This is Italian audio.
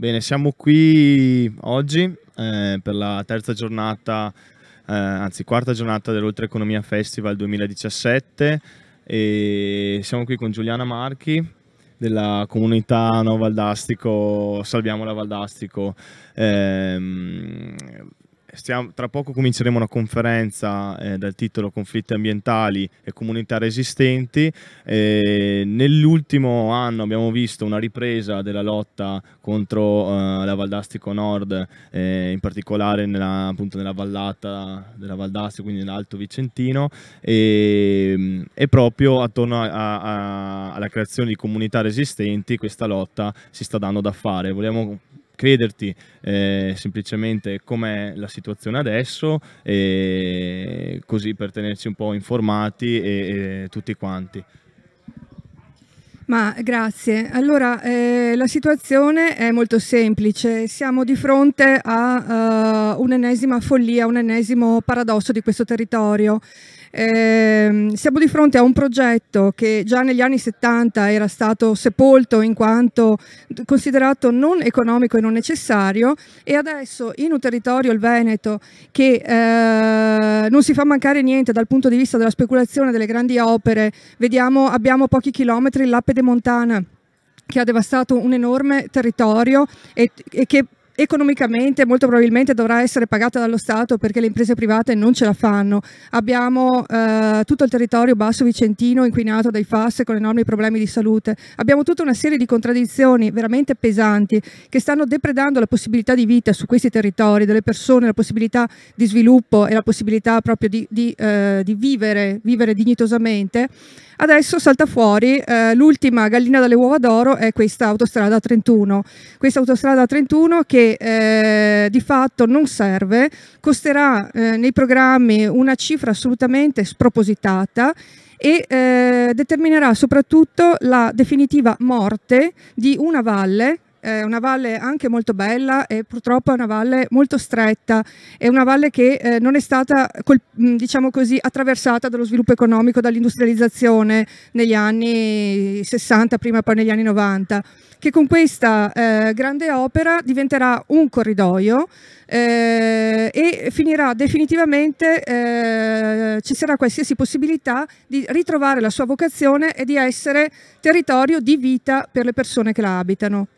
Bene, siamo qui oggi eh, per la terza giornata, eh, anzi quarta giornata dell'Oltre Economia Festival 2017 e siamo qui con Giuliana Marchi della comunità no, Valdastico, Salviamo la Valdastico. Eh, Stiamo, tra poco cominceremo una conferenza eh, dal titolo Conflitti ambientali e comunità resistenti. Eh, nell'ultimo anno abbiamo visto una ripresa della lotta contro eh, la Valdastico Nord, eh, in particolare nella, appunto, nella vallata della Valdastico, quindi nell'Alto Vicentino, e, e proprio attorno a, a, alla creazione di comunità resistenti questa lotta si sta dando da fare. Vogliamo crederti eh, semplicemente com'è la situazione adesso, così per tenerci un po' informati e, e tutti quanti. Ma grazie. Allora, eh, la situazione è molto semplice. Siamo di fronte a uh, un'ennesima follia, un ennesimo paradosso di questo territorio. Eh, siamo di fronte a un progetto che già negli anni 70 era stato sepolto in quanto considerato non economico e non necessario e adesso in un territorio, il Veneto, che eh, non si fa mancare niente dal punto di vista della speculazione delle grandi opere, vediamo abbiamo pochi chilometri la pedagoglia tremontana che ha devastato un enorme territorio e, e che economicamente molto probabilmente dovrà essere pagata dallo Stato perché le imprese private non ce la fanno. Abbiamo eh, tutto il territorio basso vicentino inquinato dai FAS con enormi problemi di salute. Abbiamo tutta una serie di contraddizioni veramente pesanti che stanno depredando la possibilità di vita su questi territori delle persone, la possibilità di sviluppo e la possibilità proprio di, di, eh, di vivere, vivere dignitosamente. Adesso salta fuori eh, l'ultima gallina dalle uova d'oro è questa autostrada 31. Questa autostrada 31 che eh, di fatto non serve, costerà eh, nei programmi una cifra assolutamente spropositata e eh, determinerà soprattutto la definitiva morte di una valle è una valle anche molto bella e purtroppo è una valle molto stretta, è una valle che eh, non è stata mm, diciamo così, attraversata dallo sviluppo economico, dall'industrializzazione negli anni 60, prima poi negli anni 90, che con questa eh, grande opera diventerà un corridoio eh, e finirà definitivamente, eh, ci sarà qualsiasi possibilità di ritrovare la sua vocazione e di essere territorio di vita per le persone che la abitano.